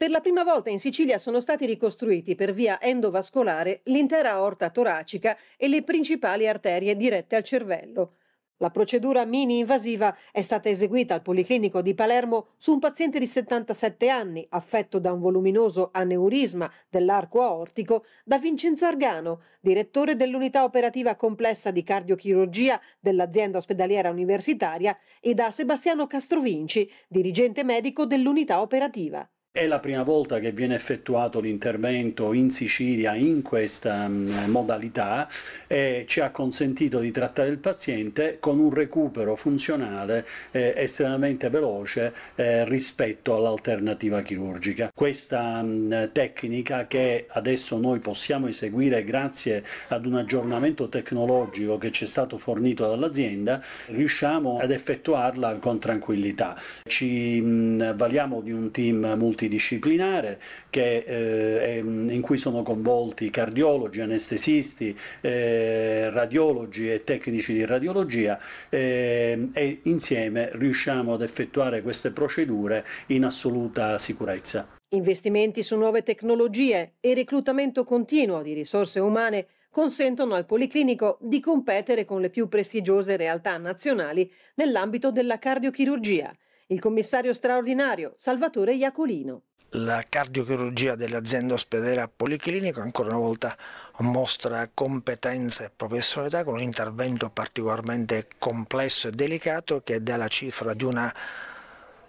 Per la prima volta in Sicilia sono stati ricostruiti per via endovascolare l'intera aorta toracica e le principali arterie dirette al cervello. La procedura mini-invasiva è stata eseguita al Policlinico di Palermo su un paziente di 77 anni affetto da un voluminoso aneurisma dell'arco aortico da Vincenzo Argano, direttore dell'unità operativa complessa di cardiochirurgia dell'azienda ospedaliera universitaria, e da Sebastiano Castrovinci, dirigente medico dell'unità operativa. È la prima volta che viene effettuato l'intervento in Sicilia in questa mm, modalità e ci ha consentito di trattare il paziente con un recupero funzionale eh, estremamente veloce eh, rispetto all'alternativa chirurgica. Questa mm, tecnica che adesso noi possiamo eseguire grazie ad un aggiornamento tecnologico che ci è stato fornito dall'azienda, riusciamo ad effettuarla con tranquillità. Ci mh, mm, valiamo di un team multi multidisciplinare che, eh, in cui sono coinvolti cardiologi, anestesisti, eh, radiologi e tecnici di radiologia eh, e insieme riusciamo ad effettuare queste procedure in assoluta sicurezza. Investimenti su nuove tecnologie e reclutamento continuo di risorse umane consentono al Policlinico di competere con le più prestigiose realtà nazionali nell'ambito della cardiochirurgia il commissario straordinario Salvatore Iacolino. La cardiochirurgia dell'azienda ospedaliera Policlinico ancora una volta mostra competenza e professionalità con un intervento particolarmente complesso e delicato che dà la cifra di una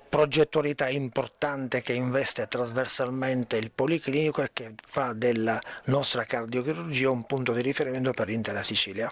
progettualità importante che investe trasversalmente il Policlinico e che fa della nostra cardiochirurgia un punto di riferimento per l'intera Sicilia.